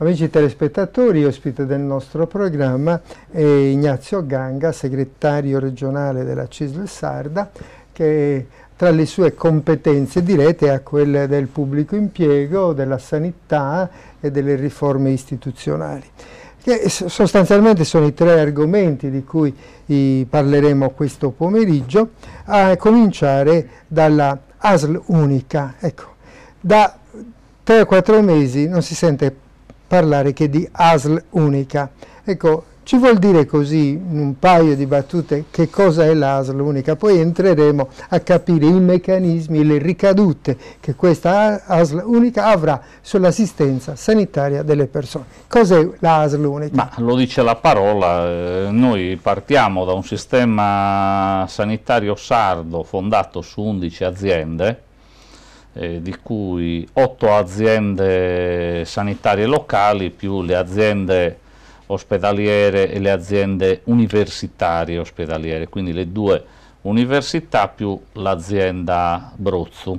Amici telespettatori, ospite del nostro programma è Ignazio Ganga, segretario regionale della CISL Sarda, che tra le sue competenze direte ha quelle del pubblico impiego, della sanità e delle riforme istituzionali. Che sostanzialmente sono i tre argomenti di cui parleremo questo pomeriggio, a cominciare dalla ASL unica. Ecco, da 3-4 mesi non si sente parlare che di ASL unica. Ecco, ci vuol dire così in un paio di battute che cosa è l'ASL unica, poi entreremo a capire i meccanismi, le ricadute che questa ASL unica avrà sull'assistenza sanitaria delle persone. Cos'è l'ASL unica? Ma lo dice la parola, eh, noi partiamo da un sistema sanitario sardo fondato su 11 aziende, eh, di cui 8 aziende sanitarie locali più le aziende ospedaliere e le aziende universitarie ospedaliere, quindi le due università più l'azienda Brozzu.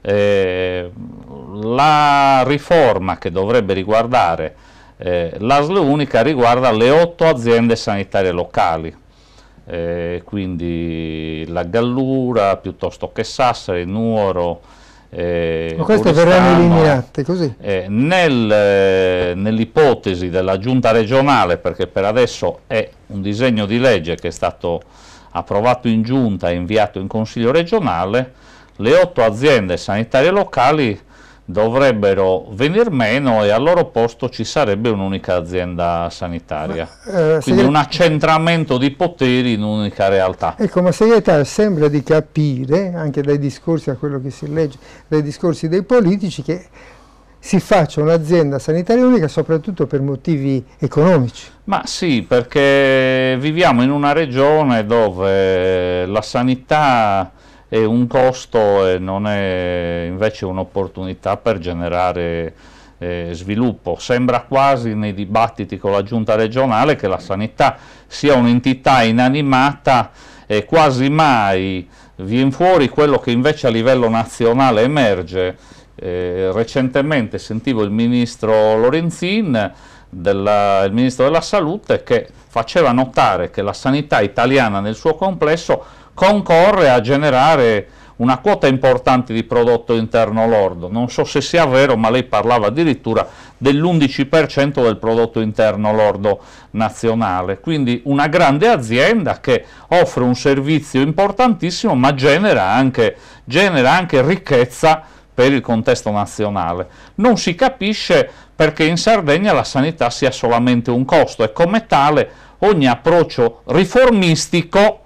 Eh, la riforma che dovrebbe riguardare eh, l'ASL unica riguarda le otto aziende sanitarie locali, eh, quindi la Gallura piuttosto che Sassari, Nuoro, eh, Ma queste verranno eliminate così? Eh, nel, eh, Nell'ipotesi della giunta regionale, perché per adesso è un disegno di legge che è stato approvato in giunta e inviato in consiglio regionale, le otto aziende sanitarie locali dovrebbero venir meno e al loro posto ci sarebbe un'unica azienda sanitaria. Ma, eh, Quindi un accentramento di poteri in un'unica realtà. Ecco, ma segretario, sembra di capire, anche dai discorsi a quello che si legge, dai discorsi dei politici, che si faccia un'azienda sanitaria unica soprattutto per motivi economici. Ma sì, perché viviamo in una regione dove la sanità è un costo e eh, non è invece un'opportunità per generare eh, sviluppo. Sembra quasi nei dibattiti con la giunta regionale che la sanità sia un'entità inanimata e quasi mai viene fuori quello che invece a livello nazionale emerge. Eh, recentemente sentivo il ministro Lorenzin, della, il ministro della salute, che faceva notare che la sanità italiana nel suo complesso concorre a generare una quota importante di prodotto interno lordo, non so se sia vero, ma lei parlava addirittura dell'11% del prodotto interno lordo nazionale, quindi una grande azienda che offre un servizio importantissimo ma genera anche, genera anche ricchezza per il contesto nazionale. Non si capisce perché in Sardegna la sanità sia solamente un costo e come tale ogni approccio riformistico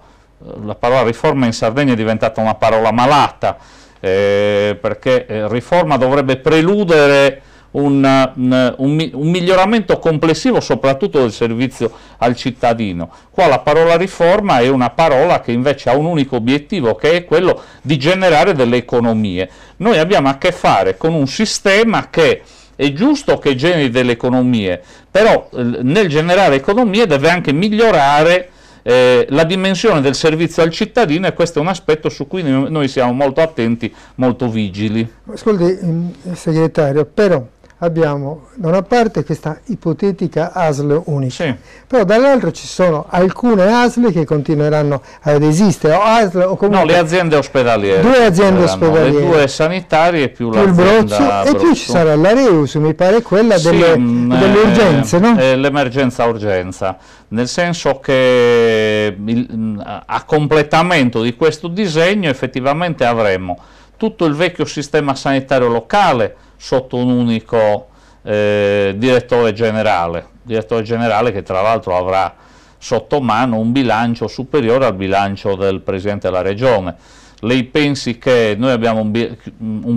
la parola riforma in Sardegna è diventata una parola malata, eh, perché eh, riforma dovrebbe preludere un, un, un, un, miglioramento complessivo soprattutto del servizio al cittadino. Qua la parola riforma è una parola che invece ha un unico obiettivo che è quello di generare delle economie. Noi abbiamo a che fare con un sistema che è giusto che generi delle economie, però eh, nel generare economie deve anche migliorare eh, la dimensione del servizio al cittadino e questo è un aspetto su cui noi siamo molto attenti, molto vigili. Ascolti, mm, segretario, però abbiamo da una parte questa ipotetica ASL unica, sì. però dall'altra ci sono alcune ASL che continueranno ad esistere, o ASL o comunque... No, le aziende ospedaliere. Due aziende ospedaliere. Le due sanitarie più, più il Brozzo, E più ci sarà la Reus, mi pare quella sì, delle, mm, delle eh, urgenze, no? Eh, L'emergenza-urgenza, nel senso che il, mm, a completamento di questo disegno effettivamente avremo tutto il vecchio sistema sanitario locale, sotto un unico eh, direttore generale, direttore generale che tra l'altro avrà sotto mano un bilancio superiore al bilancio del Presidente della Regione. Lei pensi che noi abbiamo un,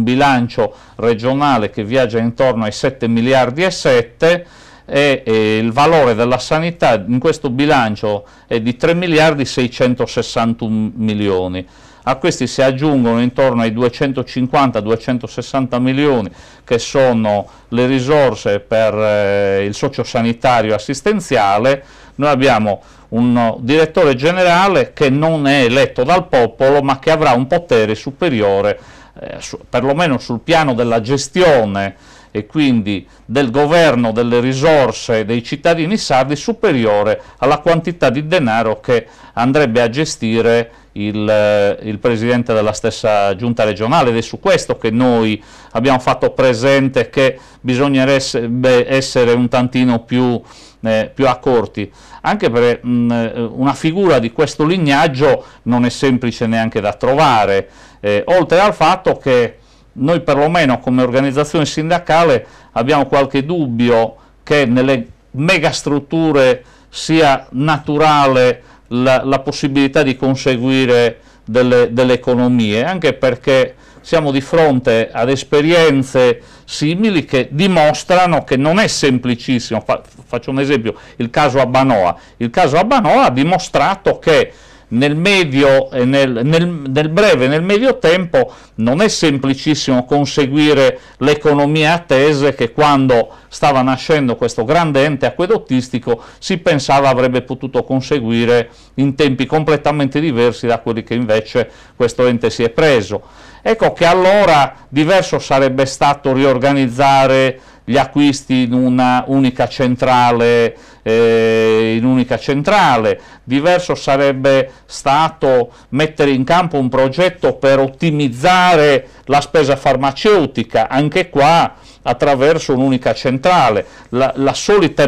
bilancio regionale che viaggia intorno ai 7 miliardi e 7 e il valore della sanità in questo bilancio è di 3 miliardi 661 milioni a questi si aggiungono intorno ai 250-260 milioni che sono le risorse per eh, il sanitario assistenziale, noi abbiamo un direttore generale che non è eletto dal popolo ma che avrà un potere superiore, eh, su, perlomeno sul piano della gestione e quindi del governo delle risorse dei cittadini sardi superiore alla quantità di denaro che andrebbe a gestire il, eh, il, presidente della stessa giunta regionale ed è su questo che noi abbiamo fatto presente che bisognerebbe essere un tantino più, eh, più accorti, anche perché mh, eh, una figura di questo lignaggio non è semplice neanche da trovare, eh, oltre al fatto che noi perlomeno come organizzazione sindacale abbiamo qualche dubbio che nelle megastrutture sia naturale la, la possibilità di conseguire delle, delle economie, anche perché siamo di fronte ad esperienze simili che dimostrano che non è semplicissimo. Fa, faccio un esempio, il caso Abanoa. Il caso Abanoa ha dimostrato che nel, medio, nel, nel, nel breve e nel medio tempo non è semplicissimo conseguire l'economia attese che quando stava nascendo questo grande ente acquedottistico si pensava avrebbe potuto conseguire in tempi completamente diversi da quelli che invece questo ente si è preso. Ecco che allora diverso sarebbe stato riorganizzare gli acquisti in una unica centrale, eh, in unica centrale. diverso sarebbe stato mettere in campo un progetto per ottimizzare la spesa farmaceutica, anche qua attraverso un'unica centrale. La, la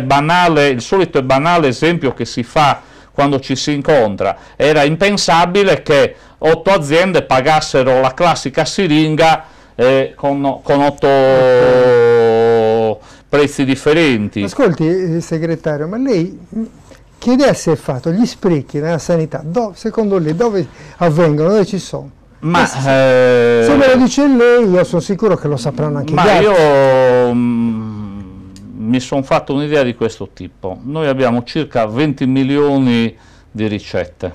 banale, il solito e banale esempio che si fa quando ci si incontra, era impensabile che otto aziende pagassero la classica siringa eh, con, con otto prezzi differenti. Ascolti, eh, segretario, ma lei che idea si è fatto? Gli sprechi nella sanità, do, secondo lei, dove avvengono, dove ci sono? Ma, eh, se eh, me lo dice lei, io sono sicuro che lo sapranno anche ma gli altri. io mh, mm, mi sono fatto un'idea di questo tipo. Noi abbiamo circa 20 milioni di ricette,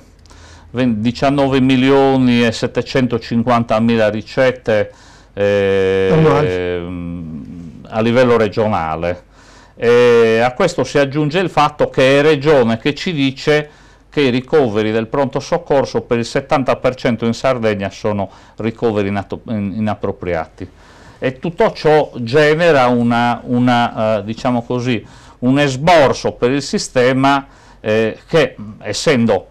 19 milioni e 750 mila ricette eh, a livello regionale. E a questo si aggiunge il fatto che è Regione che ci dice che i ricoveri del pronto soccorso per il 70% in Sardegna sono ricoveri inappropriati. E tutto ciò genera una, una, eh, diciamo così, un esborso per il sistema eh, che, essendo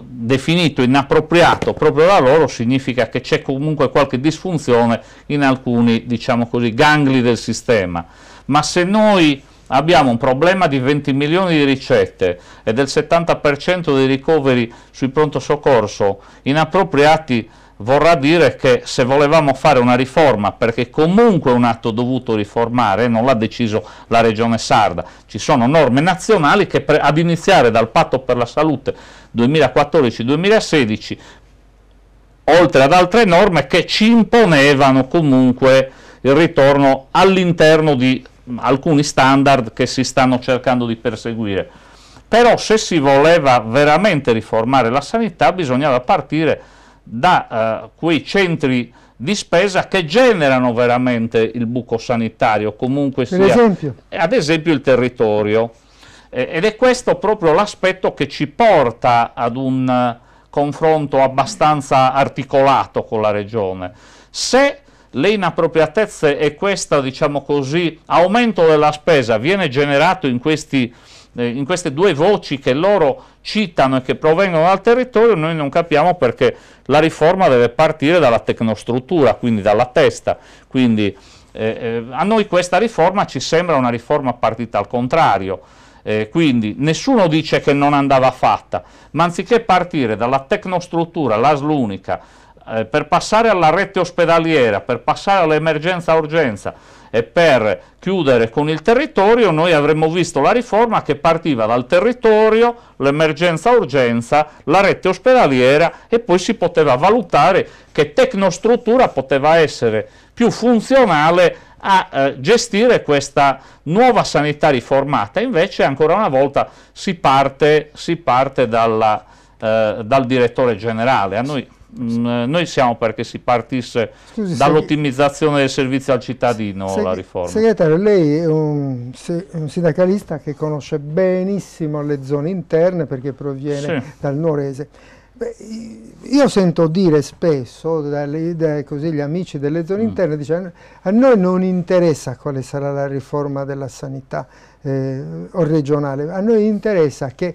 definito inappropriato proprio da loro significa che c'è comunque qualche disfunzione in alcuni, diciamo così, gangli del sistema. Ma se noi abbiamo un problema di 20 milioni di ricette e del 70% dei ricoveri sui pronto soccorso inappropriati, vorrà dire che se volevamo fare una riforma, perché comunque è un atto dovuto riformare, non l'ha deciso la Regione Sarda, ci sono norme nazionali che ad iniziare dal Patto per la Salute 2014-2016, oltre ad altre norme che ci imponevano comunque il ritorno all'interno di alcuni standard che si stanno cercando di perseguire. Però se si voleva veramente riformare la sanità bisognava partire da eh, quei centri di spesa che generano veramente il buco sanitario, comunque sia. Esempio. Eh, ad esempio il territorio. Eh, ed è questo proprio l'aspetto che ci porta ad un eh, confronto abbastanza articolato con la regione. Se le inappropriatezze e questo, diciamo così, aumento della spesa viene generato in questi eh, in queste due voci che loro citano e che provengono dal territorio, noi non capiamo perché la riforma deve partire dalla tecnostruttura, quindi dalla testa. Quindi eh, eh a noi questa riforma ci sembra una riforma partita al contrario. Eh, quindi nessuno dice che non andava fatta, ma anziché partire dalla tecnostruttura, l'ASLUNICA, eh, per passare alla rete ospedaliera, per passare all'emergenza-urgenza, e per chiudere con il territorio noi avremmo visto la riforma che partiva dal territorio, l'emergenza-urgenza, la rete ospedaliera e poi si poteva valutare che tecnostruttura poteva essere più funzionale a eh, gestire questa nuova sanità riformata. Invece ancora una volta si parte, si parte dalla, eh, dal direttore generale. A noi Mm, noi siamo perché si partisse dall'ottimizzazione del servizio al cittadino se, la riforma. Segretario, lei è un, se, un, sindacalista che conosce benissimo le zone interne perché proviene sì. dal Nuorese. Beh, io sento dire spesso, dalle, da, così gli amici delle zone mm. interne, mm. a noi non interessa quale sarà la riforma della sanità eh, o regionale, a noi interessa che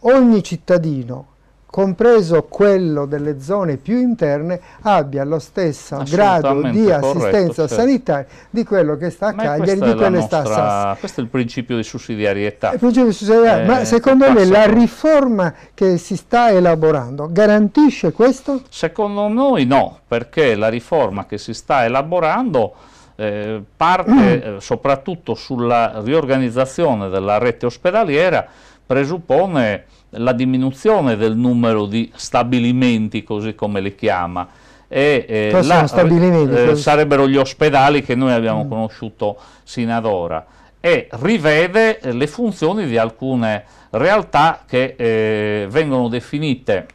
ogni cittadino compreso quello delle zone più interne, abbia lo stesso grado di certo. assistenza corretto, sanitaria certo. di quello che sta a Cagliari, di quello che sta a Sassari. Questo è il principio di sussidiarietà. Principio di sussidiarietà. Eh, ma secondo me la riforma che si sta elaborando garantisce questo? Secondo noi no, perché la riforma che si sta elaborando eh, parte mm. eh, soprattutto sulla riorganizzazione della rete ospedaliera, presuppone la diminuzione del numero di stabilimenti, così come li chiama, e, eh, la, eh, sarebbero gli ospedali che noi abbiamo mm. conosciuto sino ad ora e rivede eh, le funzioni di alcune realtà che eh, vengono definite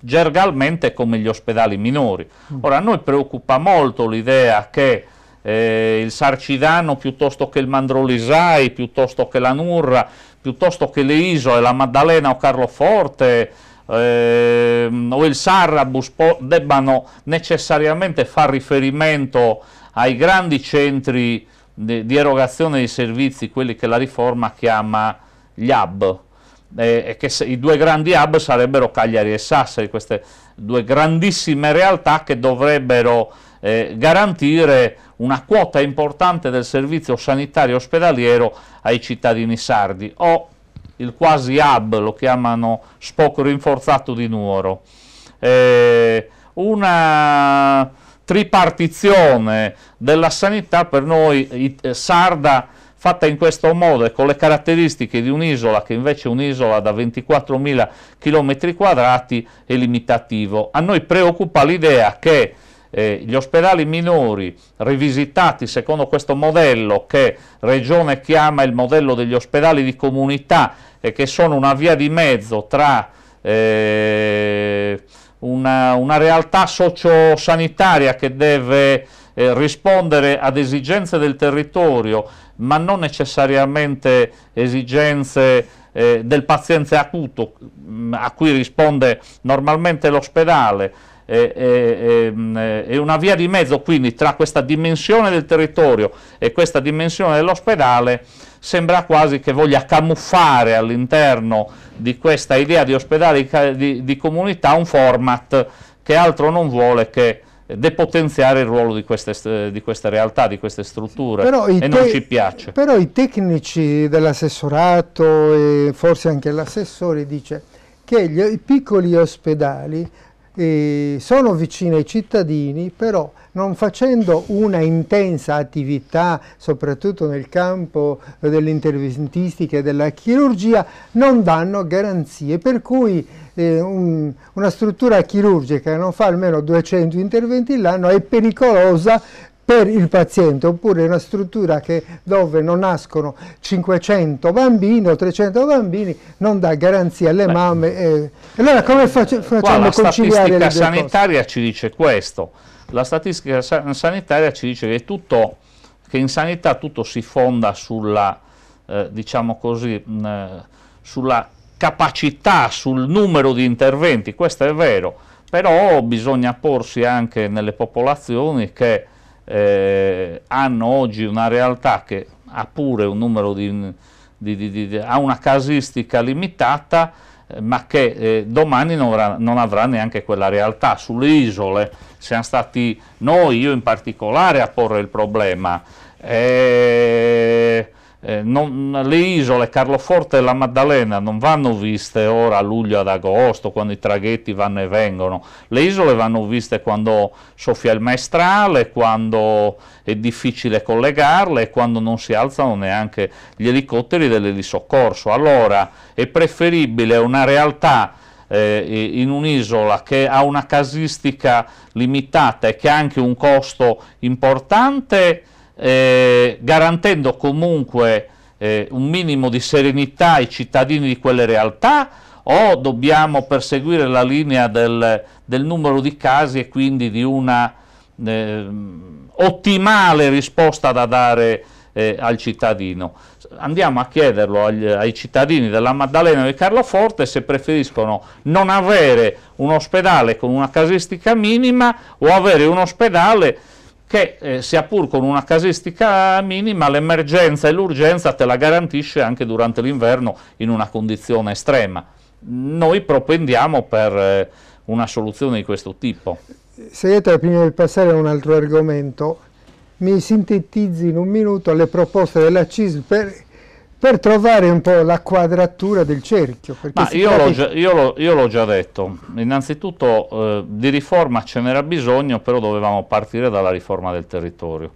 gergalmente come gli ospedali minori. Mm. Ora a noi preoccupa molto l'idea che eh, il Sarcidano piuttosto che il Mandrolisai, piuttosto che la Nurra, piuttosto che le isole, la Maddalena o Carloforte eh, o il Sarrabus debbano necessariamente far riferimento ai grandi centri di, di erogazione dei servizi, quelli che la riforma chiama gli hub, eh, che se, i due grandi hub sarebbero Cagliari e Sassari, queste due grandissime realtà che dovrebbero eh, garantire una quota importante del servizio sanitario ospedaliero ai cittadini sardi, o il quasi hub, lo chiamano spocco rinforzato di Nuoro. Eh, una tripartizione della sanità per noi eh, sarda fatta in questo modo e con le caratteristiche di un'isola che invece è un'isola da 24.000 km quadrati è limitativo. A noi preoccupa l'idea che eh, gli ospedali minori rivisitati secondo questo modello che Regione chiama il modello degli ospedali di comunità e che sono una via di mezzo tra eh, una, una, realtà sociosanitaria che deve eh, rispondere ad esigenze del territorio ma non necessariamente esigenze eh, del paziente acuto mh, mm, a cui risponde normalmente l'ospedale eh, eh, è una via di mezzo quindi tra questa dimensione del territorio e questa dimensione dell'ospedale sembra quasi che voglia camuffare all'interno di questa idea di ospedale di, di comunità un format che altro non vuole che depotenziare il ruolo di queste, di queste, realtà, di queste strutture sì, e non ci piace. Però i tecnici dell'assessorato e forse anche l'assessore dice che gli, i piccoli ospedali eh, sono vicine ai cittadini, però non facendo una intensa attività, soprattutto nel campo dell'interventistica e della chirurgia, non danno garanzie, per cui eh, un, una struttura chirurgica che non fa almeno 200 interventi l'anno è pericolosa per il paziente, oppure una struttura che, dove non nascono 500 bambini o 300 bambini non dà garanzia alle Beh, mamme. Eh. Allora come faccio, facciamo a conciliare le La statistica sanitaria ci dice questo, la statistica sanitaria ci dice che, tutto, che, in sanità tutto si fonda sulla, eh, diciamo così, mh, sulla capacità, sul numero di interventi, questo è vero, però bisogna porsi anche nelle popolazioni che eh, hanno oggi una realtà che ha pure un numero di, di, di, di ha una casistica limitata, eh, ma che eh, domani non avrà, non avrà, neanche quella realtà. Sulle isole siamo stati noi, io in particolare, a porre il problema. Eh, eh, non, le isole Carloforte e la Maddalena non vanno viste ora a luglio ad agosto quando i traghetti vanno e vengono, le isole vanno viste quando soffia il maestrale, quando è difficile collegarle e quando non si alzano neanche gli elicotteri dell'elisoccorso. Allora è preferibile una realtà eh, in un'isola che ha una casistica limitata e che ha anche un costo importante eh, garantendo comunque eh, un minimo di serenità ai cittadini di quelle realtà o dobbiamo perseguire la linea del, del numero di casi e quindi di una eh, ottimale risposta da dare eh, al cittadino. Andiamo a chiederlo agli, ai cittadini della Maddalena e di Carloforte se preferiscono non avere un ospedale con una casistica minima o avere un ospedale che eh, sia pur con una casistica minima, l'emergenza e l'urgenza te la garantisce anche durante l'inverno in una condizione estrema. Noi propendiamo per eh, una soluzione di questo tipo. Segretario, prima di passare a un altro argomento, mi sintetizzi in un minuto le proposte della CISL per per trovare un po' la quadratura del cerchio. Io l'ho, già, io, l'ho già, detto, innanzitutto eh, di riforma ce n'era bisogno, però dovevamo partire dalla riforma del territorio,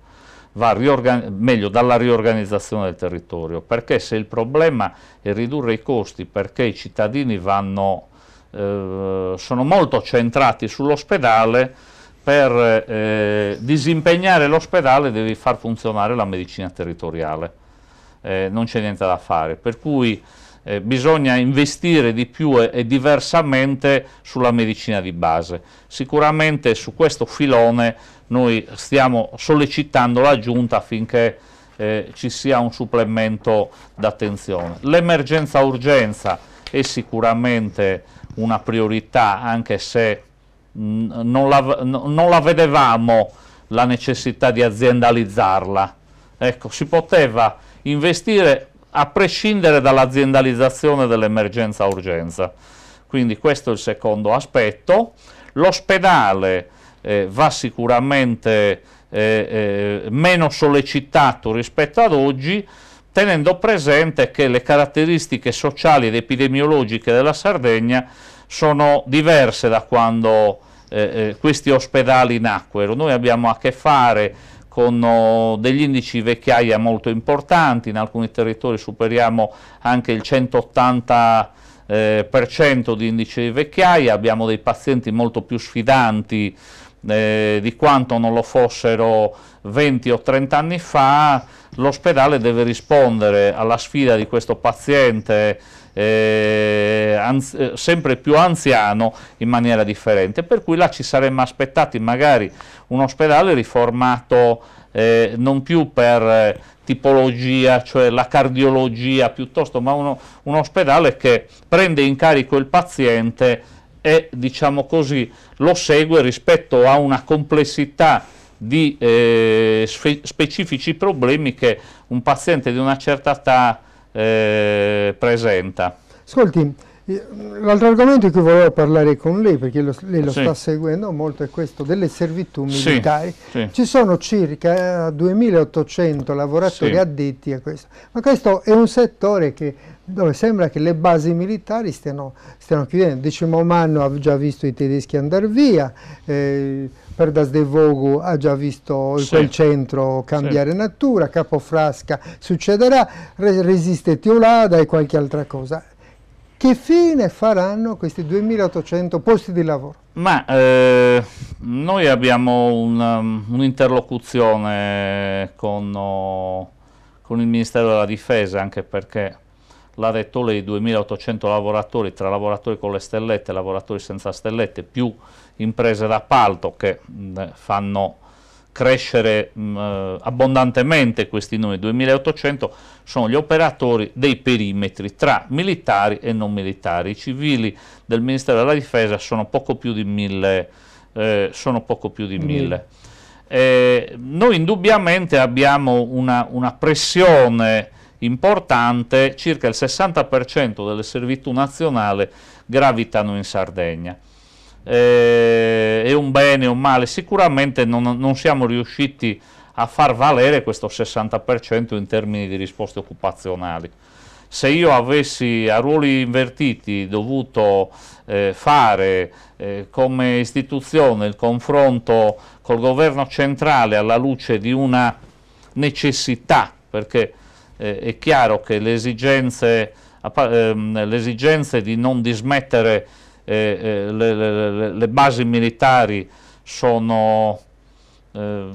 meglio dalla riorganizzazione del territorio, perché se il problema è ridurre i costi, perché i cittadini vanno, eh, sono molto centrati sull'ospedale, per eh, disimpegnare l'ospedale devi far funzionare la medicina territoriale eh, non c'è niente da fare. Per cui eh, bisogna investire di più e, e, diversamente sulla medicina di base. Sicuramente su questo filone noi stiamo sollecitando la Giunta affinché eh, ci sia un supplemento d'attenzione. L'emergenza-urgenza è sicuramente una priorità anche se mm, non, la, non la vedevamo la necessità di aziendalizzarla. Ecco, si poteva investire a prescindere dall'aziendalizzazione dell'emergenza-urgenza. Quindi questo è il secondo aspetto. L'ospedale eh, va sicuramente eh, eh, meno sollecitato rispetto ad oggi, tenendo presente che le caratteristiche sociali ed epidemiologiche della Sardegna sono diverse da quando eh, eh, questi ospedali nacquero. Noi abbiamo a che fare con oh, degli indici vecchiaia molto importanti, in alcuni territori superiamo anche il 180 eh, di indice di vecchiaia, abbiamo dei pazienti molto più sfidanti eh, di quanto non lo fossero 20 o 30 anni fa, l'ospedale deve rispondere alla sfida di questo paziente eh, eh, sempre più anziano in maniera differente, per cui là ci saremmo aspettati magari un ospedale riformato eh, non più per eh, tipologia, cioè la cardiologia piuttosto, ma uno, un ospedale che prende in carico il paziente e diciamo così, lo segue rispetto a una complessità di eh, specifici problemi che un paziente di una certa età eh, presenta. Ascolti, L'altro argomento di cui volevo parlare con lei, perché lo, lei lo sì. sta seguendo molto, è questo delle servitù militari. Sì, sì. Ci sono circa 2800 lavoratori addetti a questo, ma questo è un settore che, dove sembra che le basi militari stiano, stiano chiudendo. Decimo Manno ha già visto i tedeschi andare via, eh, Perdas de Vogu ha già visto quel centro cambiare natura, Capofrasca succederà, Resiste Tiolada e qualche altra cosa che fine faranno questi 2.800 posti di lavoro? Ma eh, noi abbiamo um, un'interlocuzione con, oh, con, il Ministero della Difesa, anche perché la rettola di 2.800 lavoratori, tra lavoratori con le stellette e lavoratori senza stellette, più imprese d'appalto che mh, fanno crescere mh, mm, eh, abbondantemente questi numeri, 2800 sono gli operatori dei perimetri tra militari e non militari, i civili del Ministero della Difesa sono poco più di mille, eh, sono poco più di mille. Eh, noi indubbiamente abbiamo una, una pressione importante, circa il 60% delle servitù nazionali gravitano in Sardegna eh, è un bene o un male, sicuramente non, non siamo riusciti a far valere questo 60% in termini di risposte occupazionali se io avessi a ruoli invertiti dovuto eh, fare eh, come istituzione il confronto col governo centrale alla luce di una necessità, perché eh, è chiaro che le esigenze, ehm, le esigenze di non dismettere eh, le, le, le, basi militari sono, eh,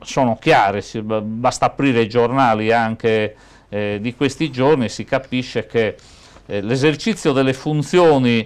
sono chiare, si, basta aprire i giornali anche eh, di questi giorni, e si capisce che eh, l'esercizio delle funzioni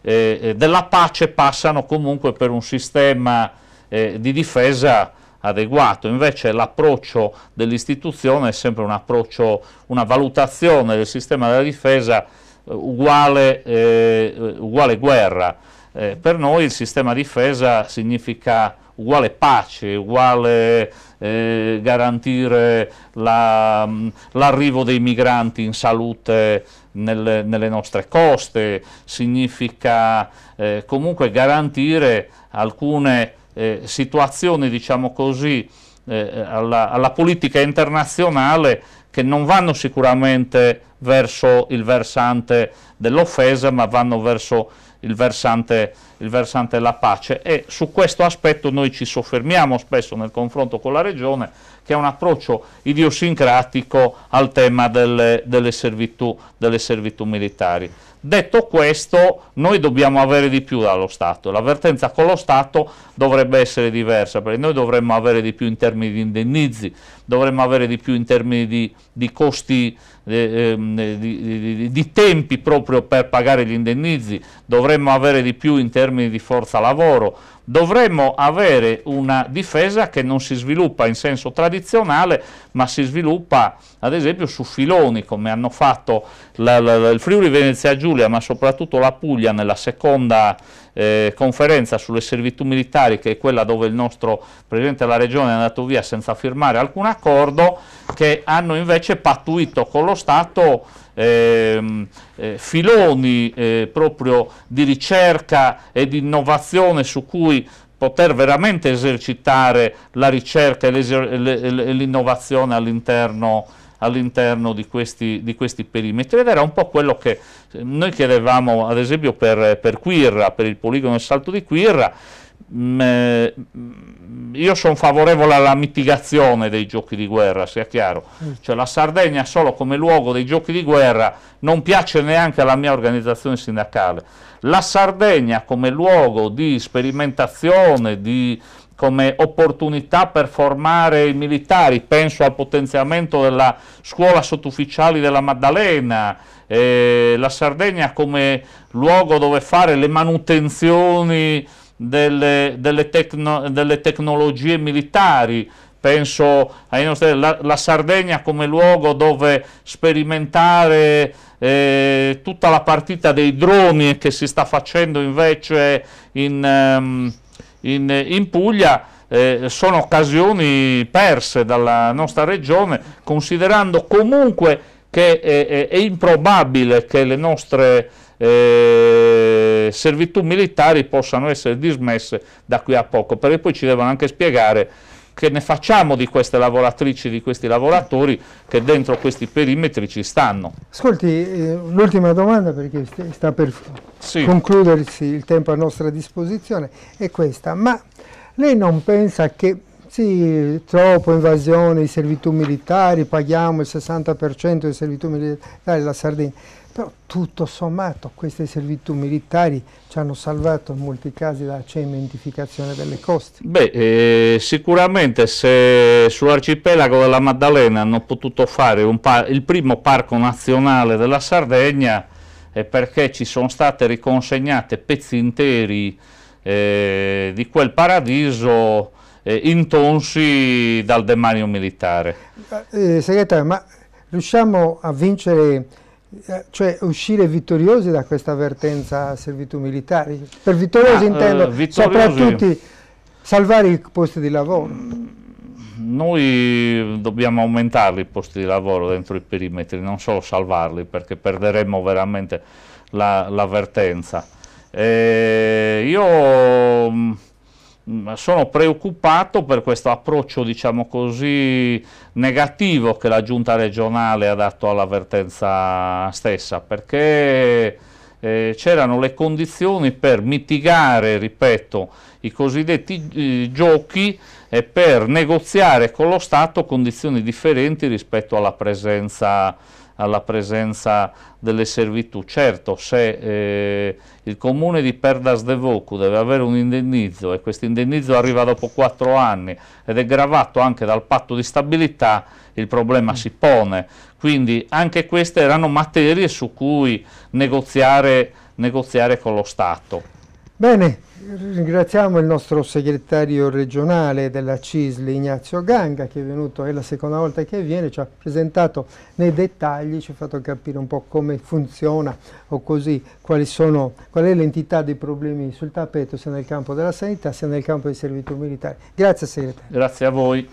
eh, eh, della pace passano comunque per un sistema di difesa adeguato, invece l'approccio dell'istituzione è sempre un approccio, una valutazione del sistema della difesa uguale, eh, uguale guerra. Eh, per noi il sistema difesa significa uguale pace, uguale eh, garantire mm, l'arrivo dei migranti in salute nel, nelle nostre coste, significa eh, comunque garantire alcune eh, situazioni, diciamo così, eh, alla, alla politica internazionale che non vanno sicuramente verso il versante dell'offesa, ma vanno verso il versante, il versante della pace e su questo aspetto noi ci soffermiamo spesso nel confronto con la Regione, che è un approccio idiosincratico al tema delle, delle, servitù, delle servitù militari. Detto questo, noi dobbiamo avere di più dallo Stato, l'avvertenza con lo Stato dovrebbe essere diversa, perché noi dovremmo avere di più in termini di indennizi, dovremmo avere di più in termini di, di costi, eh, di, di, di, tempi proprio per pagare gli indennizi, dovremmo avere di più in termini di forza lavoro, dovremmo avere una difesa che non si sviluppa in senso tradizionale, ma si sviluppa ad esempio su filoni, come hanno fatto la, la, il Friuli Venezia Giulia, ma soprattutto la Puglia nella seconda eh, conferenza sulle servitù militari, che è quella dove il nostro Presidente della Regione è andato via senza firmare alcun accordo, che hanno invece pattuito con lo Stato eh, eh, filoni eh, proprio di ricerca e di innovazione su cui poter veramente esercitare la ricerca e l'innovazione all'interno all di, di questi, perimetri ed era un po' quello che noi chiedevamo ad esempio per, per Quirra, per il poligono del salto di Quirra, mm, eh, io sono favorevole alla mitigazione dei giochi di guerra, sia chiaro, mm. cioè la Sardegna solo come luogo dei giochi di guerra non piace neanche alla mia organizzazione sindacale. La Sardegna come luogo di sperimentazione, di come opportunità per formare i militari, penso al potenziamento della scuola sottufficiali della Maddalena, eh, la Sardegna come luogo dove fare le manutenzioni delle, delle, tecno, delle tecnologie militari, penso nostri, la, la, Sardegna come luogo dove sperimentare eh, tutta la partita dei droni che si sta facendo invece in... Um, in, in Puglia eh, sono occasioni perse dalla nostra regione, considerando comunque che è, eh, eh, è improbabile che le nostre eh, servitù militari possano essere dismesse da qui a poco, perché poi ci devono anche spiegare che ne facciamo di queste lavoratrici, di questi lavoratori che dentro questi perimetri ci stanno. Ascolti, eh, l'ultima domanda perché sta per sì. concludersi il tempo a nostra disposizione è questa, ma lei non pensa che sì, troppo invasione, servitù militari, paghiamo il 60% di servitù militari la Sardegna, però tutto sommato queste servitù militari ci hanno salvato in molti casi dalla cementificazione delle coste. Beh, eh, sicuramente se sull'arcipelago della Maddalena hanno potuto fare il primo parco nazionale della Sardegna è perché ci sono state riconsegnate pezzi interi eh, di quel paradiso eh, intonsi dal demanio militare. Eh, segretario, ma riusciamo a vincere eh, cioè uscire vittoriosi da questa avvertenza a servitù militari. Per vittoriosi ah, intendo eh, vittoriosi. soprattutto salvare i posti di lavoro. Mm, noi dobbiamo aumentare i posti di lavoro dentro i perimetri, non solo salvarli, perché perderemmo veramente l'avvertenza. La, eh, io mm, sono preoccupato per questo approccio diciamo così, negativo che la giunta regionale ha dato all'avvertenza stessa perché eh, c'erano le condizioni per mitigare ripeto, i cosiddetti eh, giochi e per negoziare con lo Stato condizioni differenti rispetto alla presenza alla presenza delle servitù. Certo, se eh, il comune di Perdas de Vocu deve avere un indennizzo e questo indennizzo arriva dopo quattro anni ed è gravato anche dal patto di stabilità, il problema mm. si pone. Quindi anche queste erano materie su cui negoziare, negoziare con lo Stato. Bene, ringraziamo il nostro segretario regionale della CISL Ignazio Ganga che è venuto, è la seconda volta che viene, ci ha presentato nei dettagli, ci ha fatto capire un po' come funziona o così, sono, qual è l'entità dei problemi sul tappeto sia nel campo della sanità sia nel campo dei servizi militari. Grazie segretario. Grazie a voi.